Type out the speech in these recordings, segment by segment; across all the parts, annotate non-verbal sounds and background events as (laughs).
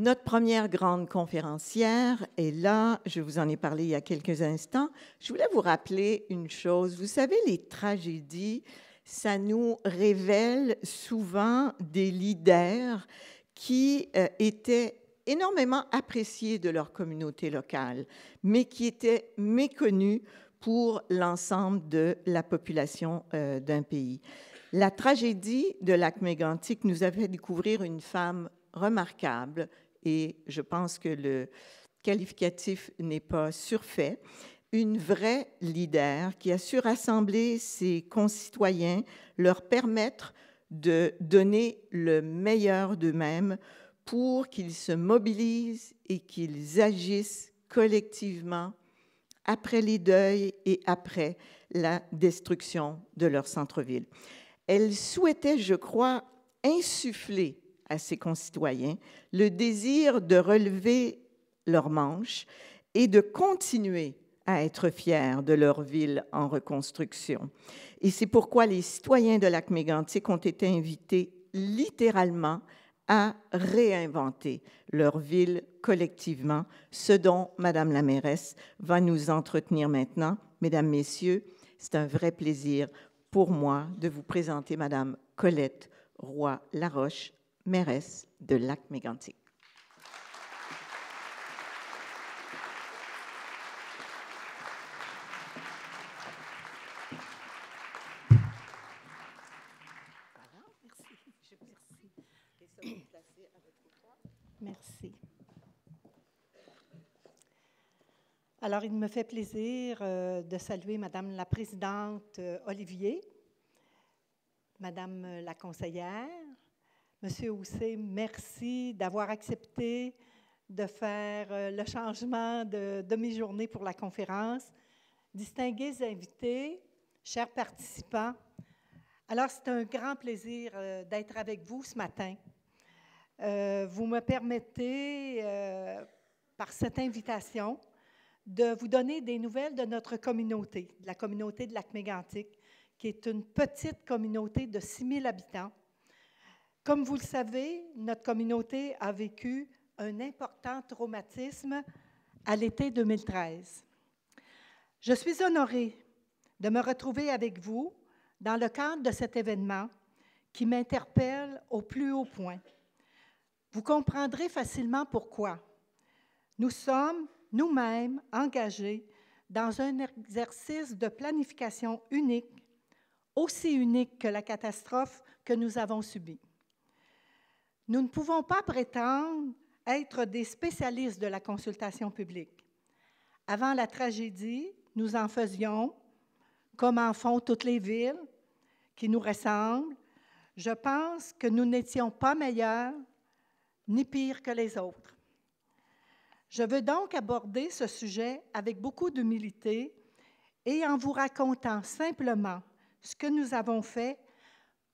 Notre première grande conférencière est là. Je vous en ai parlé il y a quelques instants. Je voulais vous rappeler une chose. Vous savez, les tragédies, ça nous révèle souvent des leaders qui euh, étaient énormément appréciés de leur communauté locale, mais qui étaient méconnus pour l'ensemble de la population euh, d'un pays. La tragédie de lac Mégantic nous a fait découvrir une femme remarquable et je pense que le qualificatif n'est pas surfait, une vraie leader qui a su rassembler ses concitoyens, leur permettre de donner le meilleur d'eux-mêmes pour qu'ils se mobilisent et qu'ils agissent collectivement après les deuils et après la destruction de leur centre-ville. Elle souhaitait, je crois, insuffler à ses concitoyens le désir de relever leurs manches et de continuer à être fiers de leur ville en reconstruction. Et c'est pourquoi les citoyens de Lac-Mégantic ont été invités littéralement à réinventer leur ville collectivement, ce dont Madame la mairesse va nous entretenir maintenant. Mesdames, Messieurs, c'est un vrai plaisir pour moi de vous présenter Madame Colette Roy-Laroche, mairesse de Lac-Mégantic. Merci. Alors, il me fait plaisir euh, de saluer Madame la Présidente euh, Olivier, Madame la Conseillère, Monsieur Housset, merci d'avoir accepté de faire euh, le changement de demi-journée pour la conférence. Distingués invités, chers participants, alors c'est un grand plaisir euh, d'être avec vous ce matin. Euh, vous me permettez, par cette invitation, de vous donner des nouvelles de notre communauté, de la communauté de Lac-Mégantic, qui est une petite communauté de 6 000 habitants comme vous le savez, notre communauté a vécu un important traumatisme à l'été 2013. Je suis honorée de me retrouver avec vous dans le cadre de cet événement qui m'interpelle au plus haut point. Vous comprendrez facilement pourquoi. Nous sommes nous-mêmes engagés dans un exercice de planification unique, aussi unique que la catastrophe que nous avons subie. Nous ne pouvons pas prétendre être des spécialistes de la consultation publique. Avant la tragédie, nous en faisions, comme en font toutes les villes qui nous ressemblent. Je pense que nous n'étions pas meilleurs ni pires que les autres. Je veux donc aborder ce sujet avec beaucoup d'humilité et en vous racontant simplement ce que nous avons fait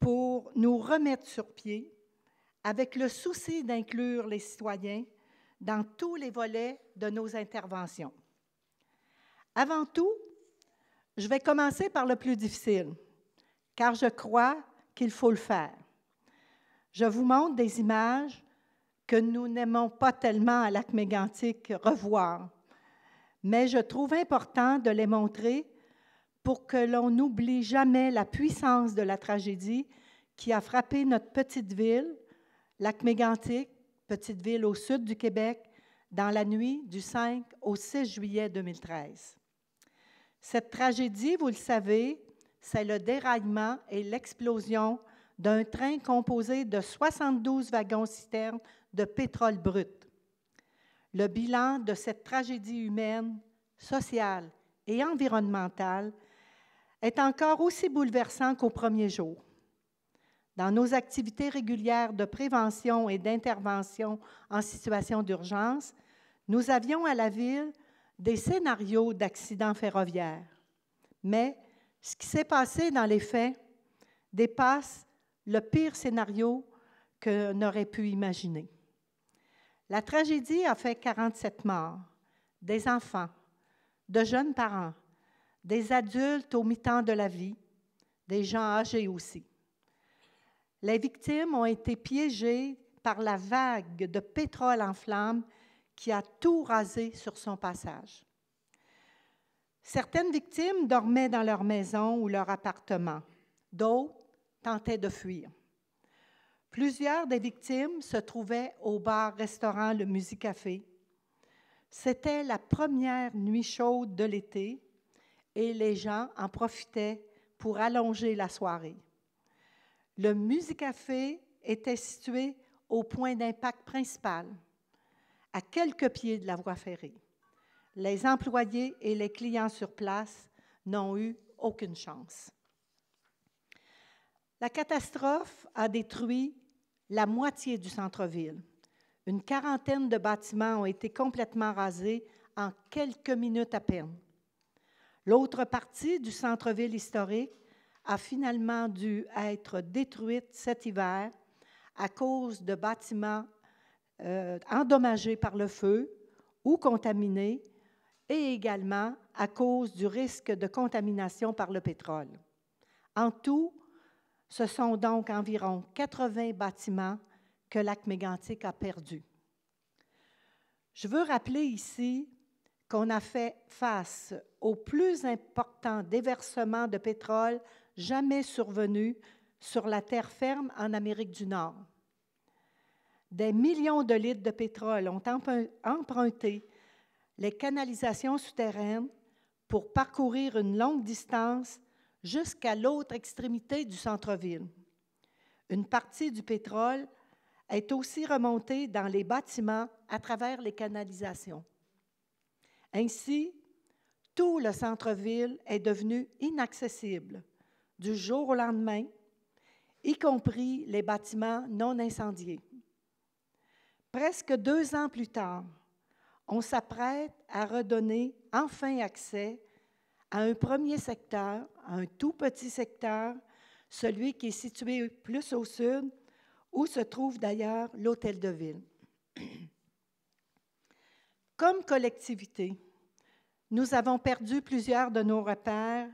pour nous remettre sur pied avec le souci d'inclure les citoyens dans tous les volets de nos interventions. Avant tout, je vais commencer par le plus difficile, car je crois qu'il faut le faire. Je vous montre des images que nous n'aimons pas tellement à lac mégantic revoir, mais je trouve important de les montrer pour que l'on n'oublie jamais la puissance de la tragédie qui a frappé notre petite ville Lac-Mégantic, petite ville au sud du Québec, dans la nuit du 5 au 6 juillet 2013. Cette tragédie, vous le savez, c'est le déraillement et l'explosion d'un train composé de 72 wagons-citernes de pétrole brut. Le bilan de cette tragédie humaine, sociale et environnementale est encore aussi bouleversant qu'au premier jour. Dans nos activités régulières de prévention et d'intervention en situation d'urgence, nous avions à la ville des scénarios d'accidents ferroviaires. Mais ce qui s'est passé dans les faits dépasse le pire scénario que aurait pu imaginer. La tragédie a fait 47 morts, des enfants, de jeunes parents, des adultes au mi-temps de la vie, des gens âgés aussi. Les victimes ont été piégées par la vague de pétrole en flammes qui a tout rasé sur son passage. Certaines victimes dormaient dans leur maison ou leur appartement. D'autres tentaient de fuir. Plusieurs des victimes se trouvaient au bar-restaurant Le Café. C'était la première nuit chaude de l'été et les gens en profitaient pour allonger la soirée. Le Musicafé était situé au point d'impact principal, à quelques pieds de la voie ferrée. Les employés et les clients sur place n'ont eu aucune chance. La catastrophe a détruit la moitié du centre-ville. Une quarantaine de bâtiments ont été complètement rasés en quelques minutes à peine. L'autre partie du centre-ville historique a finalement dû être détruite cet hiver à cause de bâtiments euh, endommagés par le feu ou contaminés et également à cause du risque de contamination par le pétrole. En tout, ce sont donc environ 80 bâtiments que Lac Mégantic a perdus. Je veux rappeler ici qu'on a fait face au plus important déversement de pétrole jamais survenu sur la terre ferme en Amérique du Nord. Des millions de litres de pétrole ont emprunté les canalisations souterraines pour parcourir une longue distance jusqu'à l'autre extrémité du centre-ville. Une partie du pétrole est aussi remontée dans les bâtiments à travers les canalisations. Ainsi, tout le centre-ville est devenu inaccessible du jour au lendemain, y compris les bâtiments non incendiés. Presque deux ans plus tard, on s'apprête à redonner enfin accès à un premier secteur, à un tout petit secteur, celui qui est situé plus au sud, où se trouve d'ailleurs l'hôtel de ville. Comme collectivité, nous avons perdu plusieurs de nos repères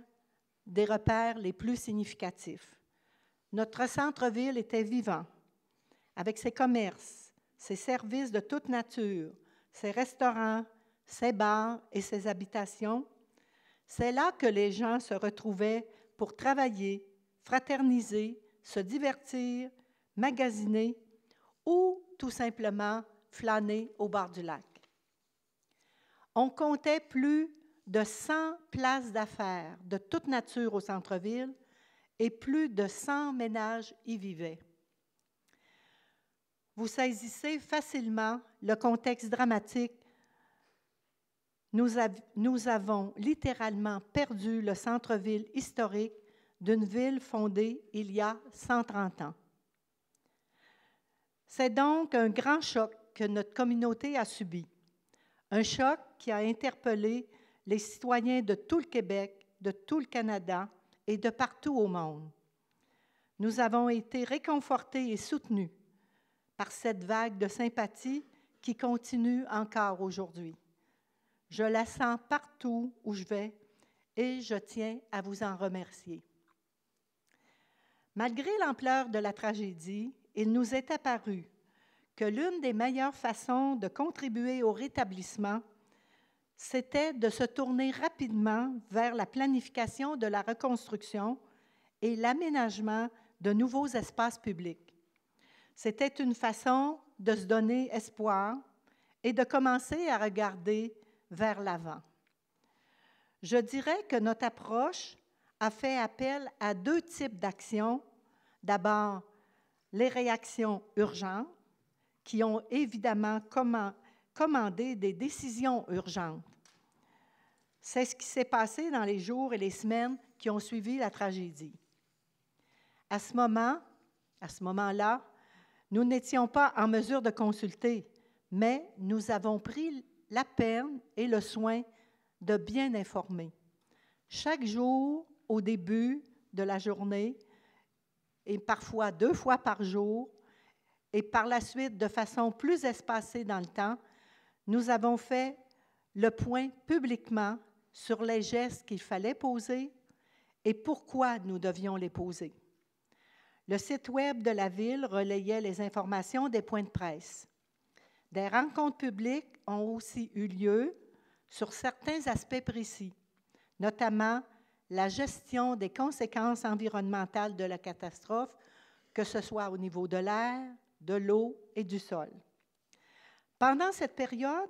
des repères les plus significatifs. Notre centre-ville était vivant, avec ses commerces, ses services de toute nature, ses restaurants, ses bars et ses habitations. C'est là que les gens se retrouvaient pour travailler, fraterniser, se divertir, magasiner ou tout simplement flâner au bord du lac. On comptait plus de 100 places d'affaires de toute nature au centre-ville et plus de 100 ménages y vivaient. Vous saisissez facilement le contexte dramatique. Nous, nous avons littéralement perdu le centre-ville historique d'une ville fondée il y a 130 ans. C'est donc un grand choc que notre communauté a subi, un choc qui a interpellé les citoyens de tout le Québec, de tout le Canada et de partout au monde. Nous avons été réconfortés et soutenus par cette vague de sympathie qui continue encore aujourd'hui. Je la sens partout où je vais et je tiens à vous en remercier. Malgré l'ampleur de la tragédie, il nous est apparu que l'une des meilleures façons de contribuer au rétablissement c'était de se tourner rapidement vers la planification de la reconstruction et l'aménagement de nouveaux espaces publics. C'était une façon de se donner espoir et de commencer à regarder vers l'avant. Je dirais que notre approche a fait appel à deux types d'actions. D'abord, les réactions urgentes, qui ont évidemment commandé des décisions urgentes. C'est ce qui s'est passé dans les jours et les semaines qui ont suivi la tragédie. À ce moment, à ce moment-là, nous n'étions pas en mesure de consulter, mais nous avons pris la peine et le soin de bien informer. Chaque jour, au début de la journée, et parfois deux fois par jour, et par la suite de façon plus espacée dans le temps, nous avons fait le point publiquement sur les gestes qu'il fallait poser et pourquoi nous devions les poser. Le site Web de la ville relayait les informations des points de presse. Des rencontres publiques ont aussi eu lieu sur certains aspects précis, notamment la gestion des conséquences environnementales de la catastrophe, que ce soit au niveau de l'air, de l'eau et du sol. Pendant cette période,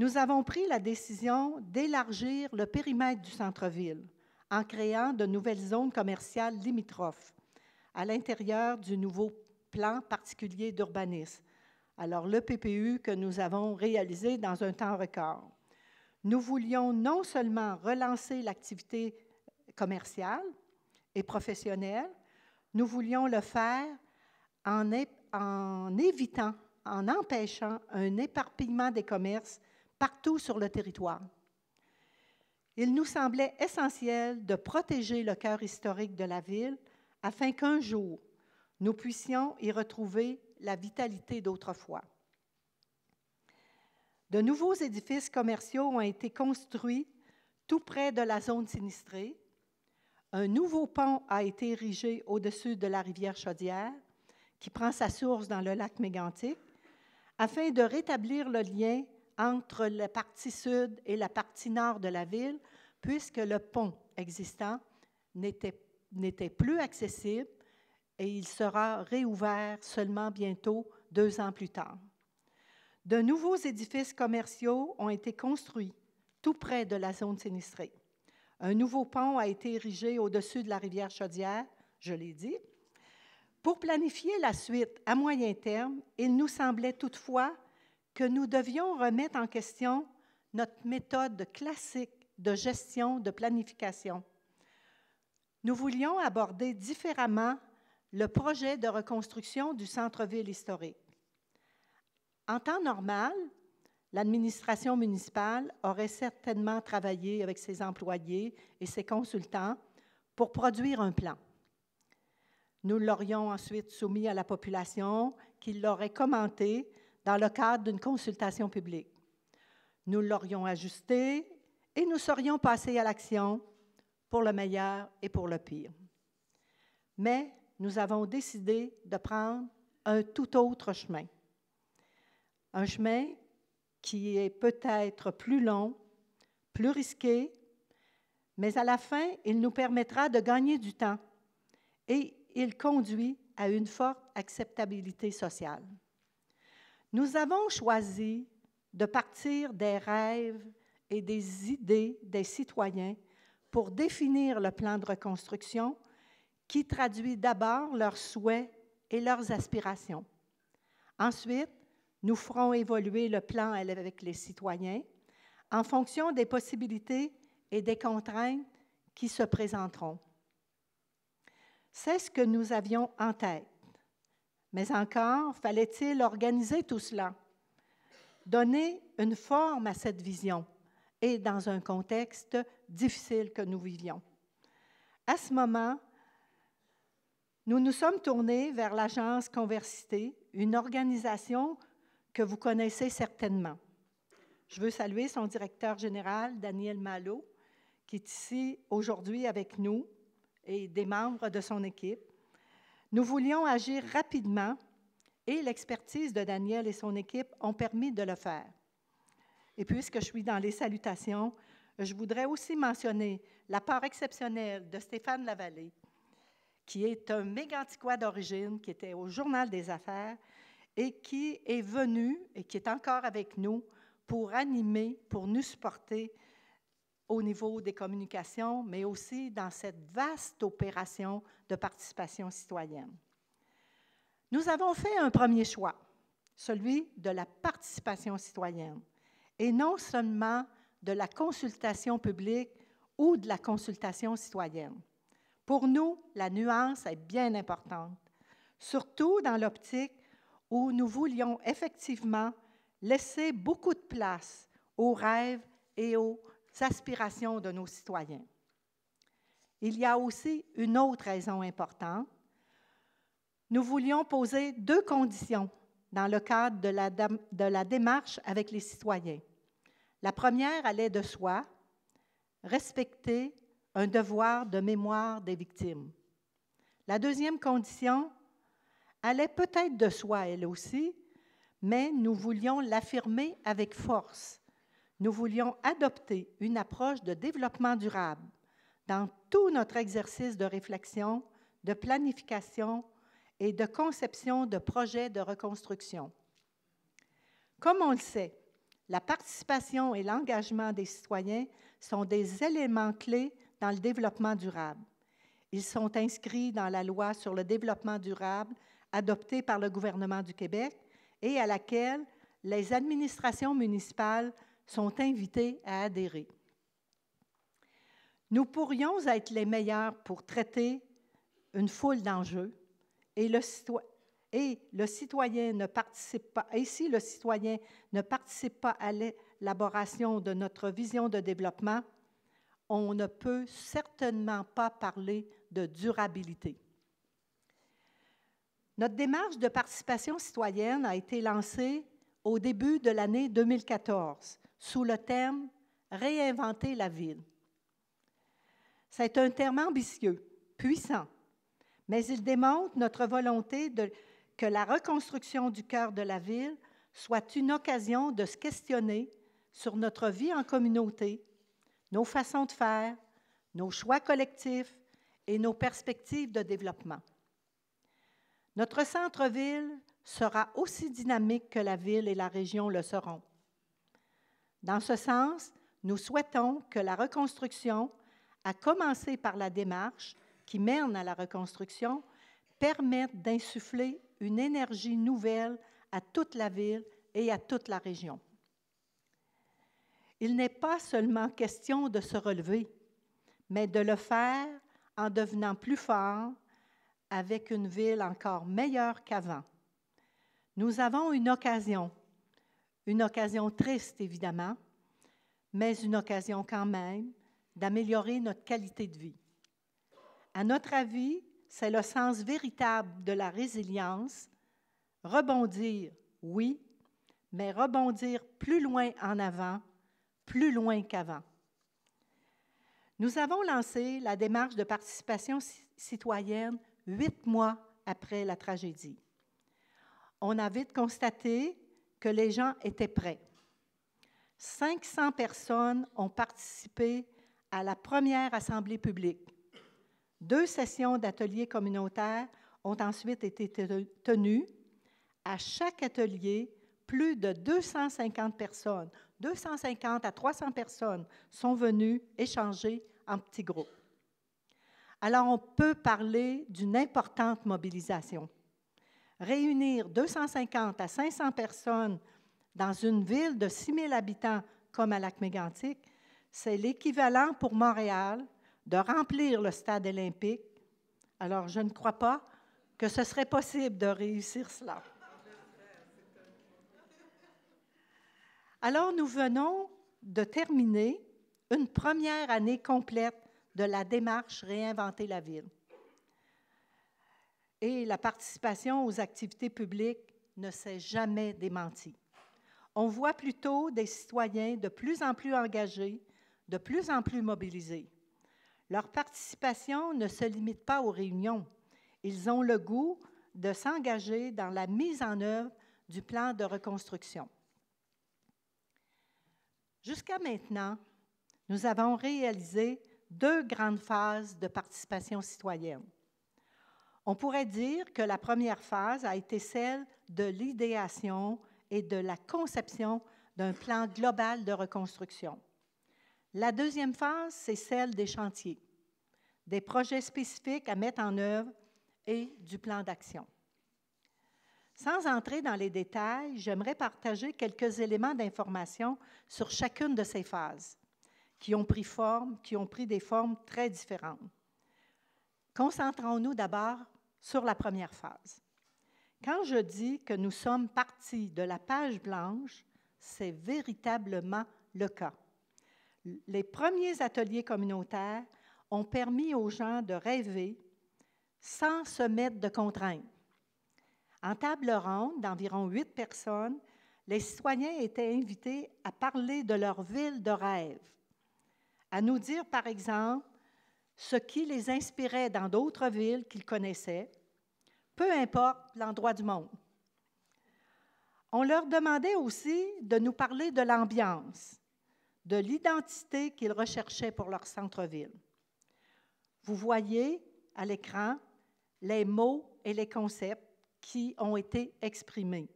nous avons pris la décision d'élargir le périmètre du centre-ville en créant de nouvelles zones commerciales limitrophes à l'intérieur du nouveau plan particulier d'urbanisme. Alors, le PPU que nous avons réalisé dans un temps record. Nous voulions non seulement relancer l'activité commerciale et professionnelle, nous voulions le faire en, en évitant, en empêchant un éparpillement des commerces partout sur le territoire. Il nous semblait essentiel de protéger le cœur historique de la ville afin qu'un jour, nous puissions y retrouver la vitalité d'autrefois. De nouveaux édifices commerciaux ont été construits tout près de la zone sinistrée. Un nouveau pont a été érigé au-dessus de la rivière Chaudière, qui prend sa source dans le lac Mégantic, afin de rétablir le lien entre la partie sud et la partie nord de la ville, puisque le pont existant n'était plus accessible et il sera réouvert seulement bientôt, deux ans plus tard. De nouveaux édifices commerciaux ont été construits tout près de la zone sinistrée. Un nouveau pont a été érigé au-dessus de la rivière Chaudière, je l'ai dit. Pour planifier la suite à moyen terme, il nous semblait toutefois que nous devions remettre en question notre méthode classique de gestion de planification. Nous voulions aborder différemment le projet de reconstruction du centre-ville historique. En temps normal, l'administration municipale aurait certainement travaillé avec ses employés et ses consultants pour produire un plan. Nous l'aurions ensuite soumis à la population qui l'aurait commenté dans le cadre d'une consultation publique. Nous l'aurions ajusté et nous serions passés à l'action pour le meilleur et pour le pire. Mais nous avons décidé de prendre un tout autre chemin. Un chemin qui est peut-être plus long, plus risqué, mais à la fin, il nous permettra de gagner du temps et il conduit à une forte acceptabilité sociale. Nous avons choisi de partir des rêves et des idées des citoyens pour définir le plan de reconstruction qui traduit d'abord leurs souhaits et leurs aspirations. Ensuite, nous ferons évoluer le plan avec les citoyens en fonction des possibilités et des contraintes qui se présenteront. C'est ce que nous avions en tête. Mais encore, fallait-il organiser tout cela, donner une forme à cette vision, et dans un contexte difficile que nous vivions. À ce moment, nous nous sommes tournés vers l'agence Conversité, une organisation que vous connaissez certainement. Je veux saluer son directeur général, Daniel Malo, qui est ici aujourd'hui avec nous et des membres de son équipe. Nous voulions agir rapidement et l'expertise de Daniel et son équipe ont permis de le faire. Et puisque je suis dans les salutations, je voudrais aussi mentionner la part exceptionnelle de Stéphane Lavallée, qui est un méganticois d'origine, qui était au Journal des Affaires et qui est venu et qui est encore avec nous pour animer, pour nous supporter au niveau des communications, mais aussi dans cette vaste opération de participation citoyenne. Nous avons fait un premier choix, celui de la participation citoyenne, et non seulement de la consultation publique ou de la consultation citoyenne. Pour nous, la nuance est bien importante, surtout dans l'optique où nous voulions effectivement laisser beaucoup de place aux rêves et aux aspirations de nos citoyens. Il y a aussi une autre raison importante. Nous voulions poser deux conditions dans le cadre de la, de la démarche avec les citoyens. La première allait de soi, respecter un devoir de mémoire des victimes. La deuxième condition allait peut-être de soi elle aussi, mais nous voulions l'affirmer avec force nous voulions adopter une approche de développement durable dans tout notre exercice de réflexion, de planification et de conception de projets de reconstruction. Comme on le sait, la participation et l'engagement des citoyens sont des éléments clés dans le développement durable. Ils sont inscrits dans la loi sur le développement durable adoptée par le gouvernement du Québec et à laquelle les administrations municipales sont invités à adhérer. Nous pourrions être les meilleurs pour traiter une foule d'enjeux et le, citoyen ne participe pas, et si le citoyen ne participe pas à l'élaboration de notre vision de développement, on ne peut certainement pas parler de durabilité. Notre démarche de participation citoyenne a été lancée au début de l'année 2014 sous le terme Réinventer la ville. C'est un terme ambitieux, puissant, mais il démontre notre volonté que la reconstruction du cœur de la ville soit une occasion de se questionner sur notre vie en communauté, nos façons de faire, nos choix collectifs et nos perspectives de développement. Notre centre-ville sera aussi dynamique que la ville et la région le seront. Dans ce sens, nous souhaitons que la reconstruction, à commencer par la démarche qui mène à la reconstruction, permette d'insuffler une énergie nouvelle à toute la ville et à toute la région. Il n'est pas seulement question de se relever, mais de le faire en devenant plus fort, avec une ville encore meilleure qu'avant. Nous avons une occasion une occasion triste, évidemment, mais une occasion quand même d'améliorer notre qualité de vie. À notre avis, c'est le sens véritable de la résilience. Rebondir, oui, mais rebondir plus loin en avant, plus loin qu'avant. Nous avons lancé la démarche de participation citoyenne huit mois après la tragédie. On a vite constaté que les gens étaient prêts. 500 personnes ont participé à la première assemblée publique. Deux sessions d'ateliers communautaires ont ensuite été tenues. À chaque atelier, plus de 250 personnes, 250 à 300 personnes sont venues échanger en petits groupes. Alors on peut parler d'une importante mobilisation réunir 250 à 500 personnes dans une ville de 6 habitants comme à Lac-Mégantic, c'est l'équivalent pour Montréal de remplir le stade olympique. Alors, je ne crois pas que ce serait possible de réussir cela. Alors, nous venons de terminer une première année complète de la démarche Réinventer la ville et la participation aux activités publiques ne s'est jamais démentie. On voit plutôt des citoyens de plus en plus engagés, de plus en plus mobilisés. Leur participation ne se limite pas aux réunions. Ils ont le goût de s'engager dans la mise en œuvre du plan de reconstruction. Jusqu'à maintenant, nous avons réalisé deux grandes phases de participation citoyenne. On pourrait dire que la première phase a été celle de l'idéation et de la conception d'un plan global de reconstruction. La deuxième phase, c'est celle des chantiers, des projets spécifiques à mettre en œuvre et du plan d'action. Sans entrer dans les détails, j'aimerais partager quelques éléments d'information sur chacune de ces phases, qui ont pris forme, qui ont pris des formes très différentes. Concentrons-nous d'abord sur la première phase. Quand je dis que nous sommes partis de la page blanche, c'est véritablement le cas. Les premiers ateliers communautaires ont permis aux gens de rêver sans se mettre de contraintes. En table ronde d'environ huit personnes, les citoyens étaient invités à parler de leur ville de rêve, à nous dire par exemple ce qui les inspirait dans d'autres villes qu'ils connaissaient, peu importe l'endroit du monde. On leur demandait aussi de nous parler de l'ambiance, de l'identité qu'ils recherchaient pour leur centre-ville. Vous voyez à l'écran les mots et les concepts qui ont été exprimés.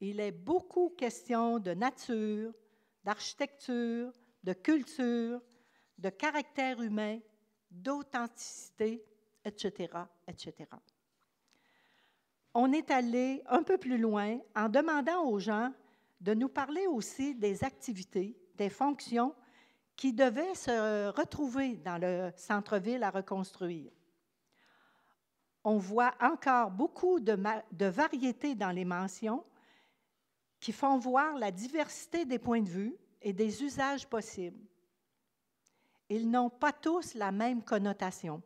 Il est beaucoup question de nature, d'architecture, de culture, de caractère humain, d'authenticité, etc., etc. On est allé un peu plus loin en demandant aux gens de nous parler aussi des activités, des fonctions qui devaient se retrouver dans le centre-ville à reconstruire. On voit encore beaucoup de, de variétés dans les mentions qui font voir la diversité des points de vue et des usages possibles ils n'ont pas tous la même connotation.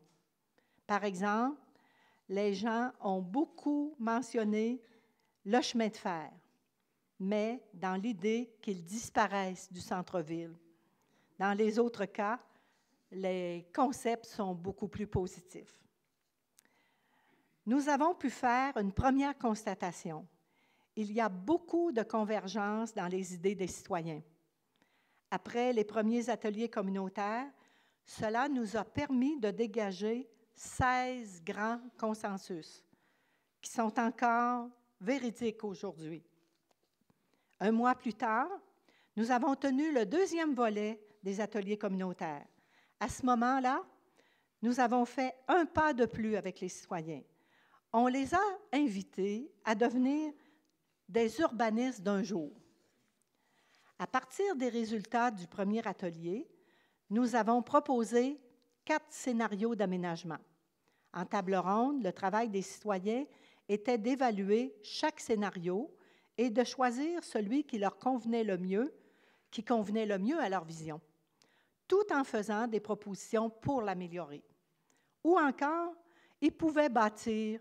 Par exemple, les gens ont beaucoup mentionné le chemin de fer, mais dans l'idée qu'ils disparaissent du centre-ville. Dans les autres cas, les concepts sont beaucoup plus positifs. Nous avons pu faire une première constatation. Il y a beaucoup de convergence dans les idées des citoyens après les premiers ateliers communautaires, cela nous a permis de dégager 16 grands consensus qui sont encore véridiques aujourd'hui. Un mois plus tard, nous avons tenu le deuxième volet des ateliers communautaires. À ce moment-là, nous avons fait un pas de plus avec les citoyens. On les a invités à devenir des urbanistes d'un jour. À partir des résultats du premier atelier, nous avons proposé quatre scénarios d'aménagement. En table ronde, le travail des citoyens était d'évaluer chaque scénario et de choisir celui qui leur convenait le mieux, qui convenait le mieux à leur vision, tout en faisant des propositions pour l'améliorer. Ou encore, ils pouvaient bâtir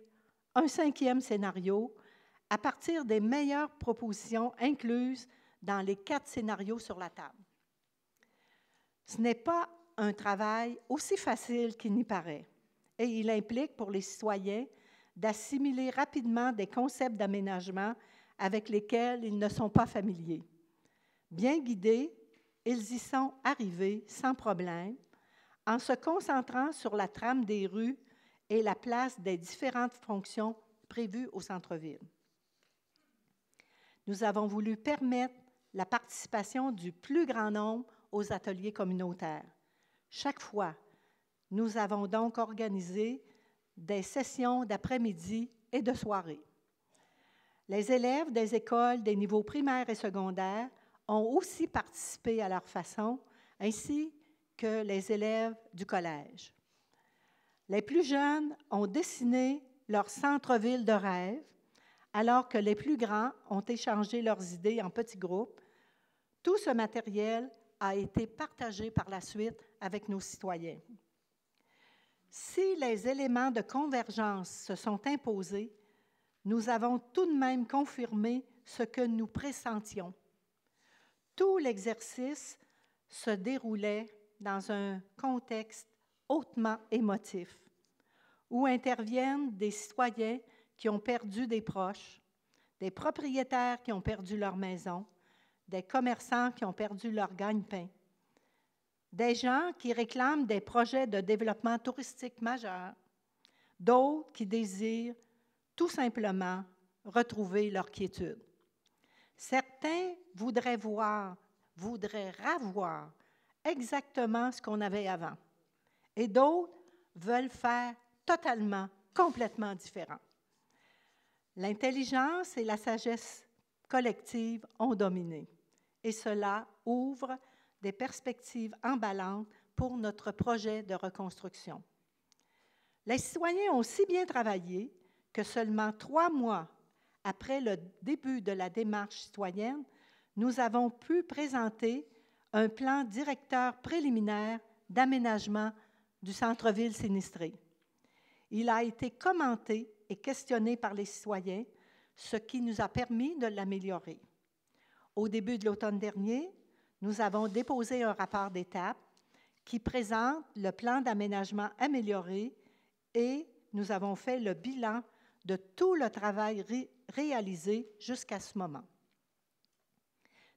un cinquième scénario à partir des meilleures propositions incluses dans les quatre scénarios sur la table. Ce n'est pas un travail aussi facile qu'il n'y paraît, et il implique pour les citoyens d'assimiler rapidement des concepts d'aménagement avec lesquels ils ne sont pas familiers. Bien guidés, ils y sont arrivés sans problème en se concentrant sur la trame des rues et la place des différentes fonctions prévues au centre-ville. Nous avons voulu permettre la participation du plus grand nombre aux ateliers communautaires. Chaque fois, nous avons donc organisé des sessions d'après-midi et de soirée. Les élèves des écoles des niveaux primaires et secondaires ont aussi participé à leur façon, ainsi que les élèves du collège. Les plus jeunes ont dessiné leur centre-ville de rêve, alors que les plus grands ont échangé leurs idées en petits groupes tout ce matériel a été partagé par la suite avec nos citoyens. Si les éléments de convergence se sont imposés, nous avons tout de même confirmé ce que nous pressentions. Tout l'exercice se déroulait dans un contexte hautement émotif, où interviennent des citoyens qui ont perdu des proches, des propriétaires qui ont perdu leur maison, des commerçants qui ont perdu leur gagne-pain, des gens qui réclament des projets de développement touristique majeurs, d'autres qui désirent tout simplement retrouver leur quiétude. Certains voudraient voir, voudraient ravoir exactement ce qu'on avait avant, et d'autres veulent faire totalement, complètement différent. L'intelligence et la sagesse collectives ont dominé. Et cela ouvre des perspectives emballantes pour notre projet de reconstruction. Les citoyens ont si bien travaillé que seulement trois mois après le début de la démarche citoyenne, nous avons pu présenter un plan directeur préliminaire d'aménagement du centre-ville sinistré. Il a été commenté et questionné par les citoyens ce qui nous a permis de l'améliorer. Au début de l'automne dernier, nous avons déposé un rapport d'étape qui présente le plan d'aménagement amélioré et nous avons fait le bilan de tout le travail réalisé jusqu'à ce moment.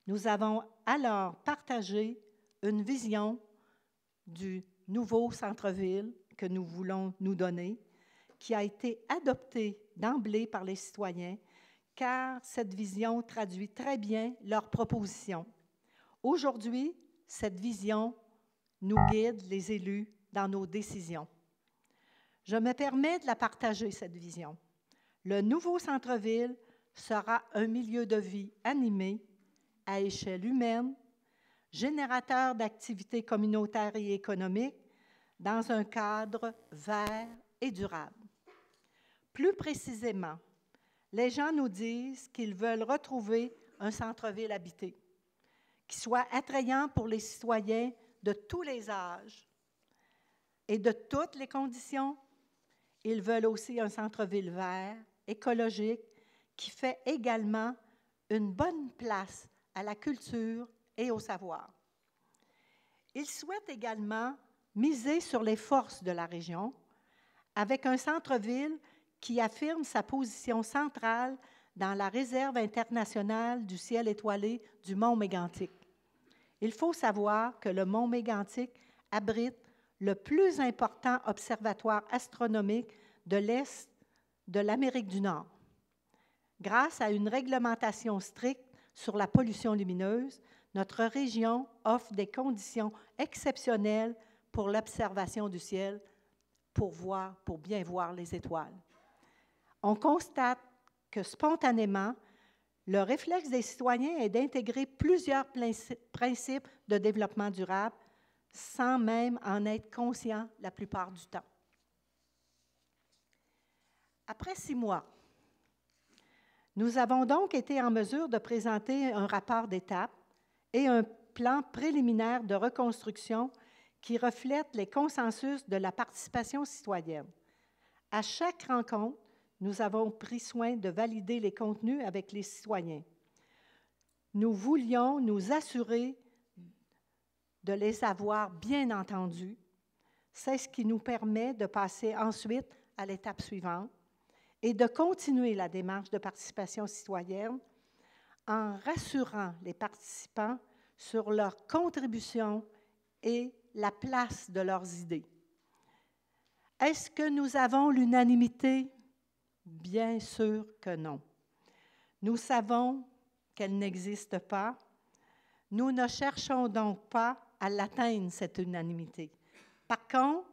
Nous avons alors partagé une vision du nouveau centre-ville que nous voulons nous donner, qui a été adoptée d'emblée par les citoyens car cette vision traduit très bien leurs propositions. Aujourd'hui, cette vision nous guide, les élus, dans nos décisions. Je me permets de la partager, cette vision. Le nouveau centre-ville sera un milieu de vie animé à échelle humaine, générateur d'activités communautaires et économiques dans un cadre vert et durable. Plus précisément, les gens nous disent qu'ils veulent retrouver un centre-ville habité, qui soit attrayant pour les citoyens de tous les âges et de toutes les conditions. Ils veulent aussi un centre-ville vert, écologique, qui fait également une bonne place à la culture et au savoir. Ils souhaitent également miser sur les forces de la région avec un centre-ville qui affirme sa position centrale dans la réserve internationale du ciel étoilé du mont Mégantic. Il faut savoir que le mont Mégantic abrite le plus important observatoire astronomique de l'Est de l'Amérique du Nord. Grâce à une réglementation stricte sur la pollution lumineuse, notre région offre des conditions exceptionnelles pour l'observation du ciel, pour voir, pour bien voir les étoiles on constate que spontanément, le réflexe des citoyens est d'intégrer plusieurs principes de développement durable sans même en être conscient la plupart du temps. Après six mois, nous avons donc été en mesure de présenter un rapport d'étape et un plan préliminaire de reconstruction qui reflète les consensus de la participation citoyenne. À chaque rencontre, nous avons pris soin de valider les contenus avec les citoyens. Nous voulions nous assurer de les avoir bien entendus. C'est ce qui nous permet de passer ensuite à l'étape suivante et de continuer la démarche de participation citoyenne en rassurant les participants sur leur contribution et la place de leurs idées. Est-ce que nous avons l'unanimité Bien sûr que non. Nous savons qu'elle n'existe pas. Nous ne cherchons donc pas à l'atteindre, cette unanimité. Par contre,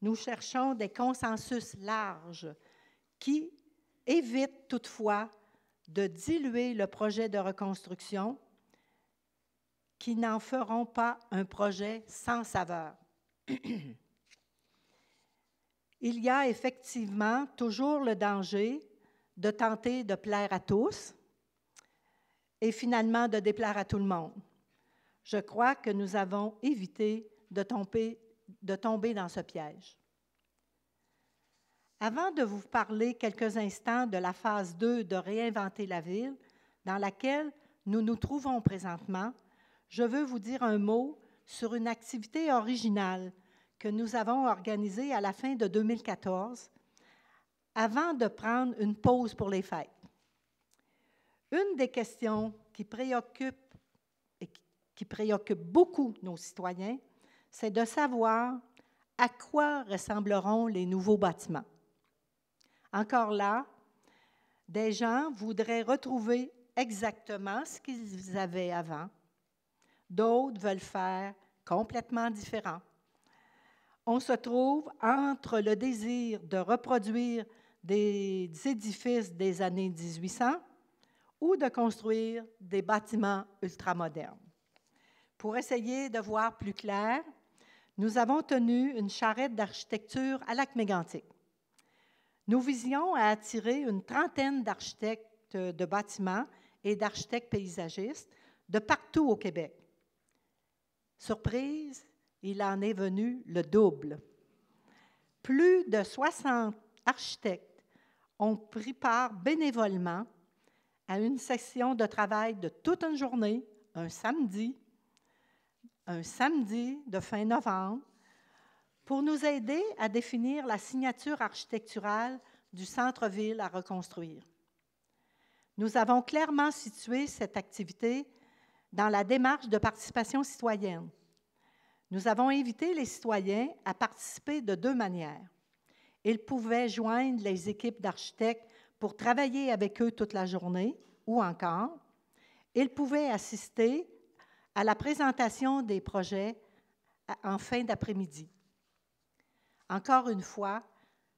nous cherchons des consensus larges qui évitent toutefois de diluer le projet de reconstruction qui n'en feront pas un projet sans saveur. (clears throat) il y a effectivement toujours le danger de tenter de plaire à tous et finalement de déplaire à tout le monde. Je crois que nous avons évité de tomber, de tomber dans ce piège. Avant de vous parler quelques instants de la phase 2 de réinventer la ville, dans laquelle nous nous trouvons présentement, je veux vous dire un mot sur une activité originale que nous avons organisé à la fin de 2014 avant de prendre une pause pour les fêtes. Une des questions qui préoccupe et qui préoccupe beaucoup nos citoyens, c'est de savoir à quoi ressembleront les nouveaux bâtiments. Encore là, des gens voudraient retrouver exactement ce qu'ils avaient avant. D'autres veulent faire complètement différent on se trouve entre le désir de reproduire des édifices des années 1800 ou de construire des bâtiments ultramodernes. Pour essayer de voir plus clair, nous avons tenu une charrette d'architecture à Lac-Mégantic. Nous visions à attirer une trentaine d'architectes de bâtiments et d'architectes paysagistes de partout au Québec. Surprise, il en est venu le double. Plus de 60 architectes ont pris part bénévolement à une session de travail de toute une journée, un samedi, un samedi de fin novembre, pour nous aider à définir la signature architecturale du centre-ville à reconstruire. Nous avons clairement situé cette activité dans la démarche de participation citoyenne nous avons invité les citoyens à participer de deux manières. Ils pouvaient joindre les équipes d'architectes pour travailler avec eux toute la journée ou encore, ils pouvaient assister à la présentation des projets en fin d'après-midi. Encore une fois,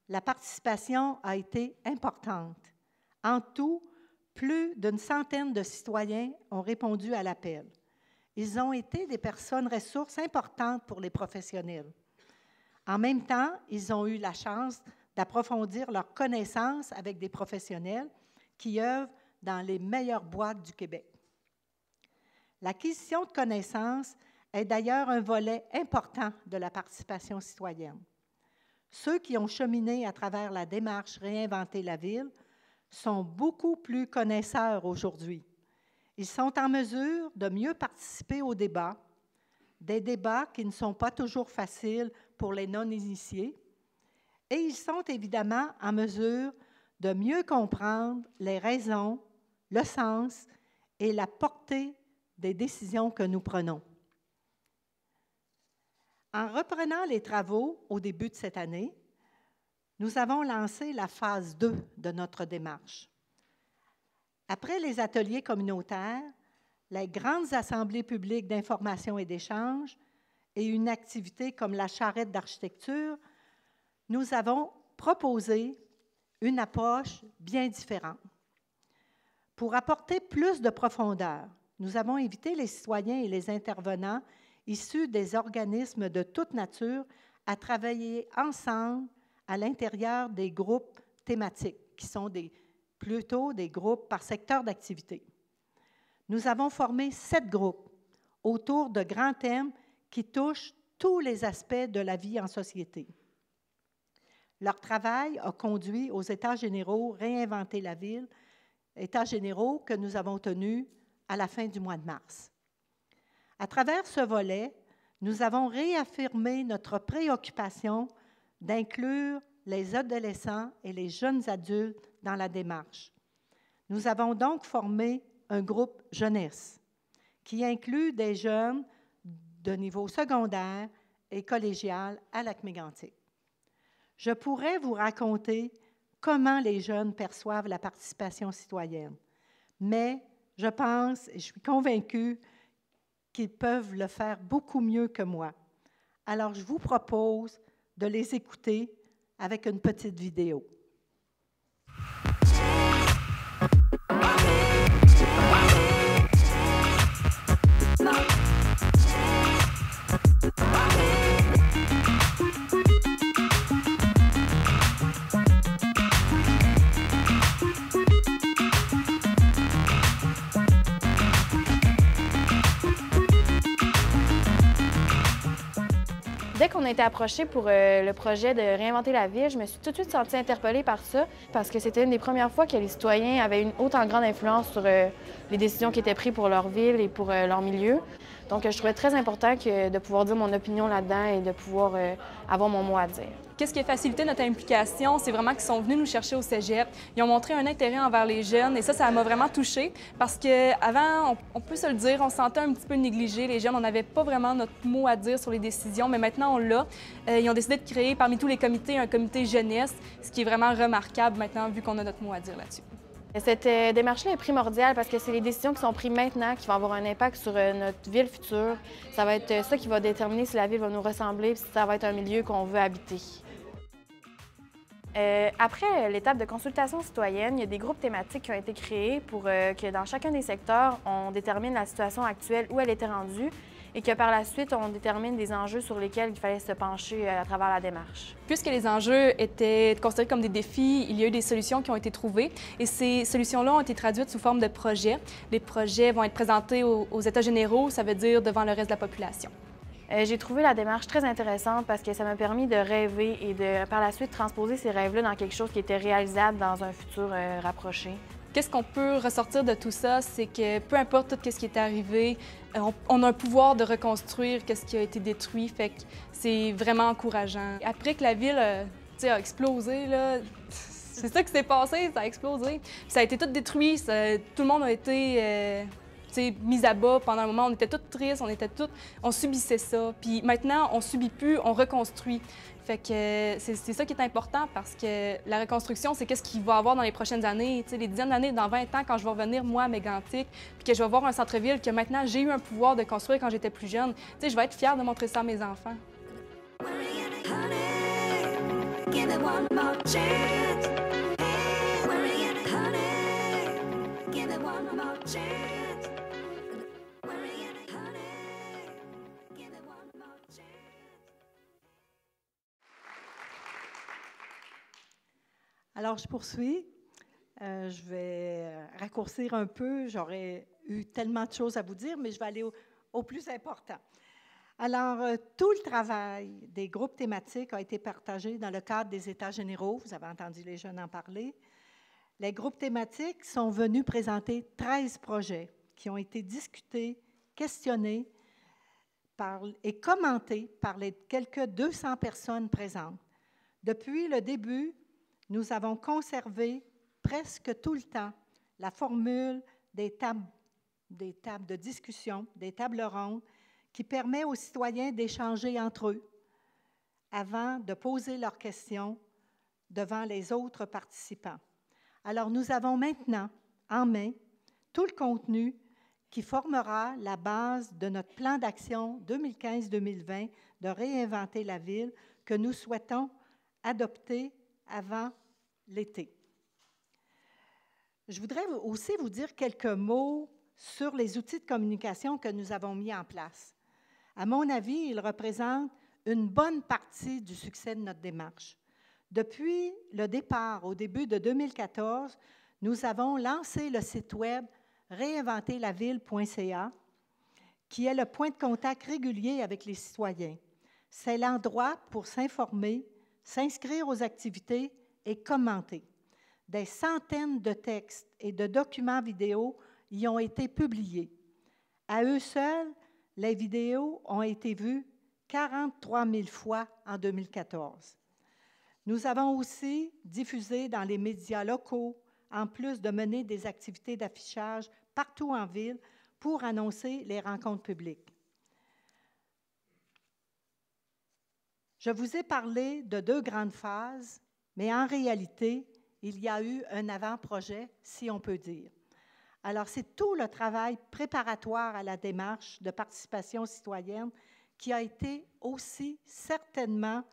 la participation a été importante. En tout, plus d'une centaine de citoyens ont répondu à l'appel. Ils ont été des personnes ressources importantes pour les professionnels. En même temps, ils ont eu la chance d'approfondir leurs connaissances avec des professionnels qui œuvrent dans les meilleures boîtes du Québec. L'acquisition de connaissances est d'ailleurs un volet important de la participation citoyenne. Ceux qui ont cheminé à travers la démarche Réinventer la ville sont beaucoup plus connaisseurs aujourd'hui ils sont en mesure de mieux participer aux débats, des débats qui ne sont pas toujours faciles pour les non-initiés, et ils sont évidemment en mesure de mieux comprendre les raisons, le sens et la portée des décisions que nous prenons. En reprenant les travaux au début de cette année, nous avons lancé la phase 2 de notre démarche. Après les ateliers communautaires, les grandes assemblées publiques d'information et d'échange et une activité comme la charrette d'architecture, nous avons proposé une approche bien différente. Pour apporter plus de profondeur, nous avons invité les citoyens et les intervenants issus des organismes de toute nature à travailler ensemble à l'intérieur des groupes thématiques, qui sont des, plutôt des groupes par secteur d'activité. Nous avons formé sept groupes autour de grands thèmes qui touchent tous les aspects de la vie en société. Leur travail a conduit aux États généraux Réinventer la ville, États généraux que nous avons tenus à la fin du mois de mars. À travers ce volet, nous avons réaffirmé notre préoccupation d'inclure les adolescents et les jeunes adultes dans la démarche. Nous avons donc formé un groupe jeunesse qui inclut des jeunes de niveau secondaire et collégial à lac mégantic Je pourrais vous raconter comment les jeunes perçoivent la participation citoyenne, mais je pense et je suis convaincue qu'ils peuvent le faire beaucoup mieux que moi. Alors, je vous propose de les écouter avec une petite vidéo. dès qu'on a été approché pour euh, le projet de réinventer la ville, je me suis tout de suite sentie interpellée par ça parce que c'était une des premières fois que les citoyens avaient une autant grande influence sur euh, les décisions qui étaient prises pour leur ville et pour euh, leur milieu. Donc, je trouvais très important de pouvoir dire mon opinion là-dedans et de pouvoir euh, avoir mon mot à dire. Qu'est-ce qui a facilité notre implication? C'est vraiment qu'ils sont venus nous chercher au cégep. Ils ont montré un intérêt envers les jeunes et ça, ça m'a vraiment touchée parce qu'avant, on, on peut se le dire, on se sentait un petit peu négligé. Les jeunes, on n'avait pas vraiment notre mot à dire sur les décisions, mais maintenant, on l'a. Euh, ils ont décidé de créer parmi tous les comités un comité jeunesse, ce qui est vraiment remarquable maintenant vu qu'on a notre mot à dire là-dessus. Cette euh, démarche-là est primordiale parce que c'est les décisions qui sont prises maintenant qui vont avoir un impact sur euh, notre ville future. Ça va être euh, ça qui va déterminer si la ville va nous ressembler et si ça va être un milieu qu'on veut habiter. après l'étape de consultation citoyenne, il y a des groupes thématiques qui ont été créés pour que dans chacun des secteurs, on détermine la situation actuelle où elle était rendue et que par la suite, on détermine des enjeux sur lesquels il fallait se pencher euh, à travers la démarche. Puisque les enjeux étaient considérés comme des défis, il y a eu des solutions qui ont été trouvées et ces solutions-là ont été traduites sous forme de projets. Les projets vont être présentés aux, États généraux, ça veut dire devant le reste de la population. Euh, j'ai trouvé la démarche très intéressante parce que ça m'a permis de rêver et de par la suite transposer ces rêves-là dans quelque chose qui était réalisable dans un futur euh, rapproché. Qu'est-ce qu'on peut ressortir de tout ça? C'est que peu importe tout ce qui est arrivé, on, a un pouvoir de reconstruire ce qui a été détruit. Fait que c'est vraiment encourageant. Après que la ville euh, a explosé, là, (laughs) c'est ça qui s'est passé, ça a explosé. Ça a été tout détruit, tout le monde a été euh, mis à bas pendant un moment. On était tous tristes, on était toutes, on subissait ça. Puis maintenant, on subit plus, on reconstruit. Fait que c'est ça qui est important parce que la reconstruction, c'est qu'est-ce qu'il va avoir dans les prochaines années. Tu les dizaines d'années, dans 20 ans, quand je vais revenir, moi, à Mégantic, puis que je vais voir un centre-ville que maintenant j'ai eu un pouvoir de construire quand j'étais plus jeune, tu je vais être fière de montrer ça à mes enfants. Alors, je poursuis. Euh, je vais raccourcir un peu. J'aurais eu tellement de choses à vous dire, mais je vais aller au, plus important. Alors, euh, tout le travail des groupes thématiques a été partagé dans le cadre des États généraux. Vous avez entendu les jeunes en parler. Les groupes thématiques sont venus présenter 13 projets qui ont été discutés, questionnés par, et commentés par les quelques 200 personnes présentes. Depuis le début, nous avons conservé presque tout le temps la formule des tables, des tables de discussion, des tables rondes, qui permet aux citoyens d'échanger entre eux avant de poser leurs questions devant les autres participants. Alors nous avons maintenant en main tout le contenu qui formera la base de notre plan d'action 2015-2020 de réinventer la ville que nous souhaitons adopter avant l'été. Je voudrais aussi vous dire quelques mots sur les outils de communication que nous avons mis en place. À mon avis, ils représentent une bonne partie du succès de notre démarche. Depuis le départ, au début de 2014, nous avons lancé le site web réinventerlaville.ca, qui est le point de contact régulier avec les citoyens. C'est l'endroit pour s'informer, s'inscrire aux activités et commenter. Des centaines de textes et de documents vidéo y ont été publiés. À eux seuls, les vidéos ont été vues 43 000 fois en 2014. Nous avons aussi diffusé dans les médias locaux, en plus de mener des activités d'affichage partout en ville pour annoncer les rencontres publiques. Je vous ai parlé de deux grandes phases, mais en réalité, il y a eu un avant-projet, si on peut dire. Alors, c'est tout le travail préparatoire à la démarche de participation citoyenne qui a été aussi certainement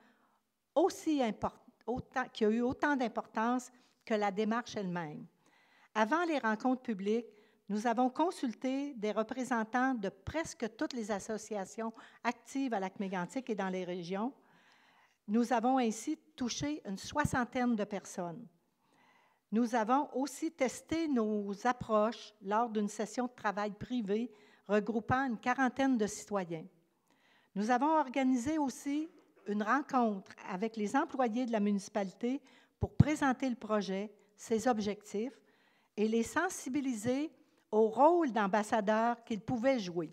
aussi important, qui a eu autant d'importance que la démarche elle-même. Avant les rencontres publiques, nous avons consulté des représentants de presque toutes les associations actives à Lac-Mégantic et dans les régions, nous avons ainsi touché une soixantaine de personnes. Nous avons aussi testé nos approches lors d'une session de travail privée regroupant une quarantaine de citoyens. Nous avons organisé aussi une rencontre avec les employés de la municipalité pour présenter le projet, ses objectifs et les sensibiliser au rôle d'ambassadeur qu'ils pouvaient jouer.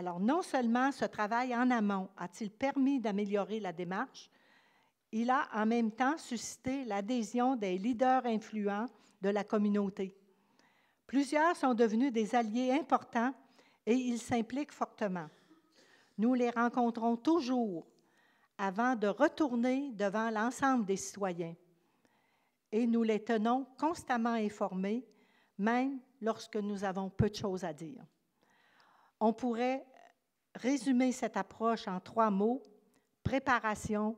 Alors, non seulement ce travail en amont a-t-il permis d'améliorer la démarche, il a en même temps suscité l'adhésion des leaders influents de la communauté. Plusieurs sont devenus des alliés importants et ils s'impliquent fortement. Nous les rencontrons toujours avant de retourner devant l'ensemble des citoyens. Et nous les tenons constamment informés, même lorsque nous avons peu de choses à dire. On pourrait résumer cette approche en trois mots, préparation,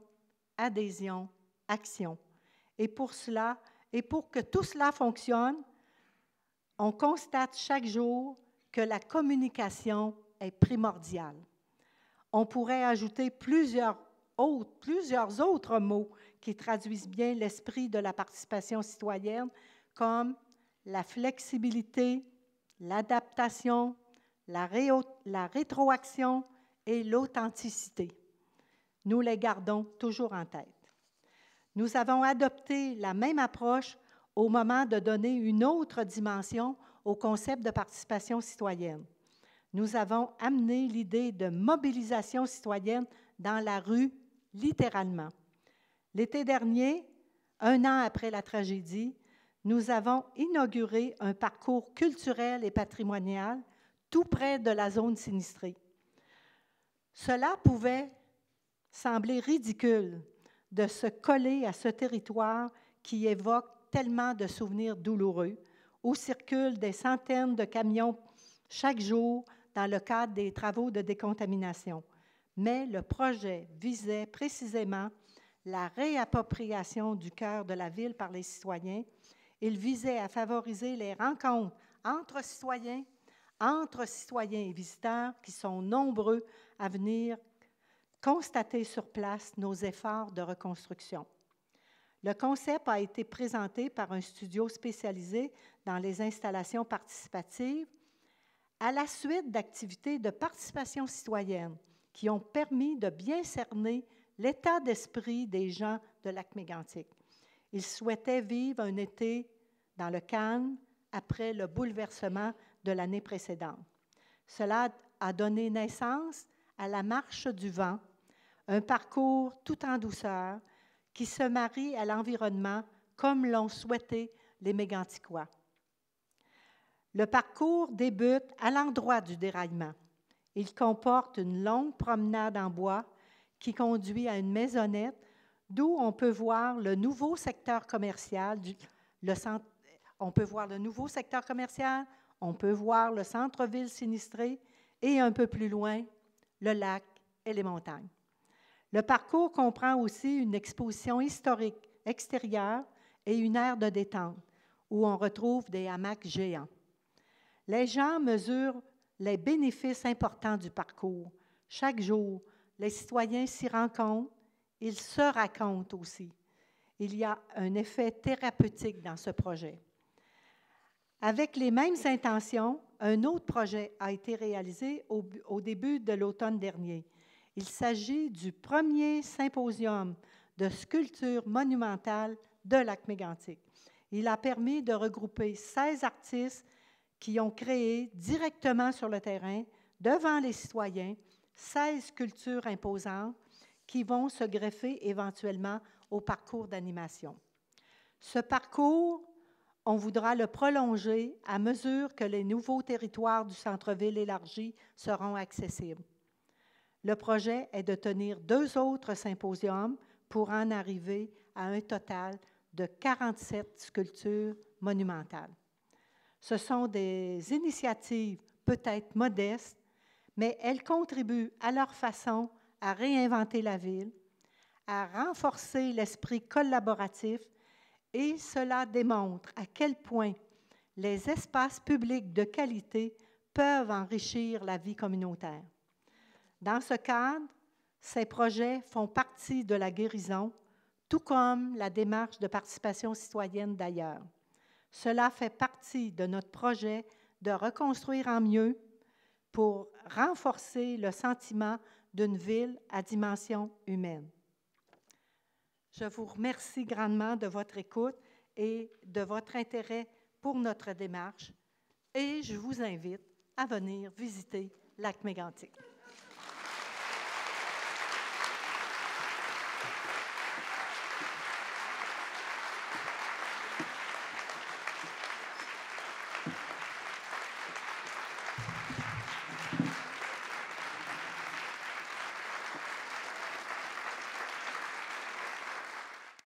adhésion, action. Et pour cela, et pour que tout cela fonctionne, on constate chaque jour que la communication est primordiale. On pourrait ajouter plusieurs autres, plusieurs autres mots qui traduisent bien l'esprit de la participation citoyenne, comme la flexibilité, l'adaptation, la, rétroaction et l'authenticité. Nous les gardons toujours en tête. Nous avons adopté la même approche au moment de donner une autre dimension au concept de participation citoyenne. Nous avons amené l'idée de mobilisation citoyenne dans la rue, littéralement. L'été dernier, un an après la tragédie, nous avons inauguré un parcours culturel et patrimonial tout près de la zone sinistrée. Cela pouvait sembler ridicule de se coller à ce territoire qui évoque tellement de souvenirs douloureux, où circulent des centaines de camions chaque jour dans le cadre des travaux de décontamination. Mais le projet visait précisément la réappropriation du cœur de la ville par les citoyens. Il visait à favoriser les rencontres entre citoyens entre citoyens et visiteurs qui sont nombreux à venir constater sur place nos efforts de reconstruction. Le concept a été présenté par un studio spécialisé dans les installations participatives à la suite d'activités de participation citoyenne qui ont permis de bien cerner l'état d'esprit des gens de Lac-Mégantic. Ils souhaitaient vivre un été dans le calme après le bouleversement de l'année précédente. Cela a donné naissance à la marche du vent, un parcours tout en douceur qui se marie à l'environnement comme l'ont souhaité les Méganticois. Le parcours débute à l'endroit du déraillement. Il comporte une longue promenade en bois qui conduit à une maisonnette d'où on peut voir le nouveau secteur commercial, on peut voir le nouveau secteur commercial, on peut voir le centre-ville sinistré et un peu plus loin, le lac et les montagnes. Le parcours comprend aussi une exposition historique extérieure et une aire de détente où on retrouve des hamacs géants. Les gens mesurent les bénéfices importants du parcours. Chaque jour, les citoyens s'y rencontrent, ils se racontent aussi. Il y a un effet thérapeutique dans ce projet. Avec les mêmes intentions, un autre projet a été réalisé au, début de l'automne dernier. Il s'agit du premier symposium de sculpture monumentale de Lac-Mégantic. Il a permis de regrouper 16 artistes qui ont créé directement sur le terrain, devant les citoyens, 16 sculptures imposantes qui vont se greffer éventuellement au parcours d'animation. Ce parcours on voudra le prolonger à mesure que les nouveaux territoires du centre-ville élargi seront accessibles. Le projet est de tenir deux autres symposiums pour en arriver à un total de 47 sculptures monumentales. Ce sont des initiatives peut-être modestes, mais elles contribuent à leur façon à réinventer la ville, à renforcer l'esprit collaboratif et cela démontre à quel point les espaces publics de qualité peuvent enrichir la vie communautaire. Dans ce cadre, ces projets font partie de la guérison, tout comme la démarche de participation citoyenne d'ailleurs. Cela fait partie de notre projet de reconstruire en mieux pour renforcer le sentiment d'une ville à dimension humaine. Je vous remercie grandement de votre écoute et de votre intérêt pour notre démarche et je vous invite à venir visiter Lac Mégantic.